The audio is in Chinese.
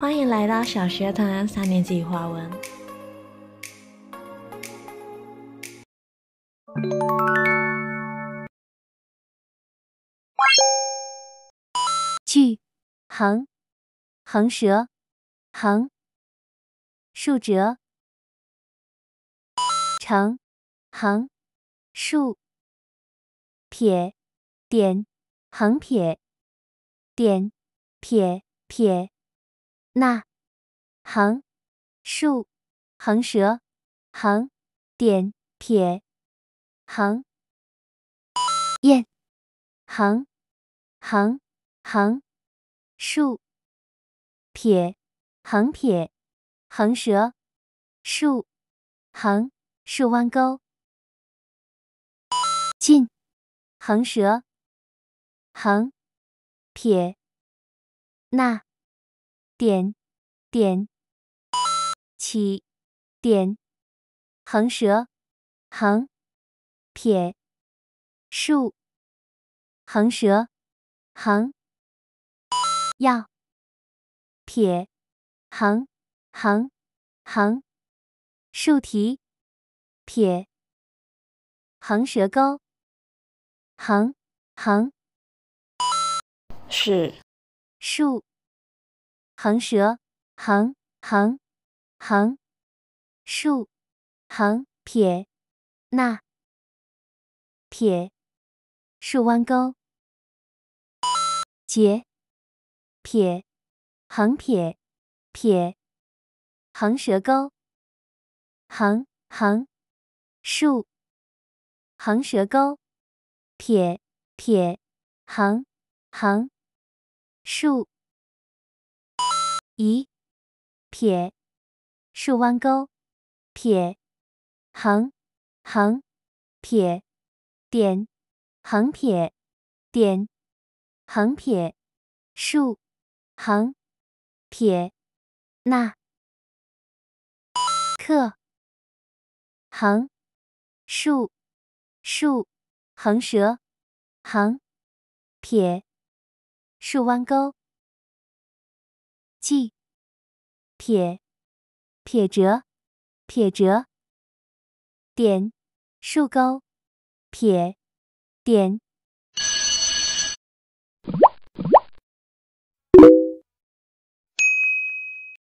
欢迎来到小学堂三年级华文。句横横折横竖折成，横竖撇点横撇点撇撇。那，横、竖、横折、横、点、撇、横、燕、横、横、横、竖、撇、横撇、横折、竖、横、竖弯钩、进、横折、横、撇、捺。点点起，点横折，横撇竖，横折横，要撇横横横，竖提撇，横折钩，横横是竖。横折，横，横，横，竖，横撇，捺，撇，竖弯钩，结，撇，横撇，撇，横折钩，横，横，竖，横折钩，撇，撇，横，横，竖。一撇，竖弯钩，撇，横，横，撇，点，横撇，点，横撇，竖，横，撇，捺，克，横，竖横撇捺刻横竖，横折，横，撇，竖弯钩。记，撇，撇折，撇折，点，竖钩，撇，点。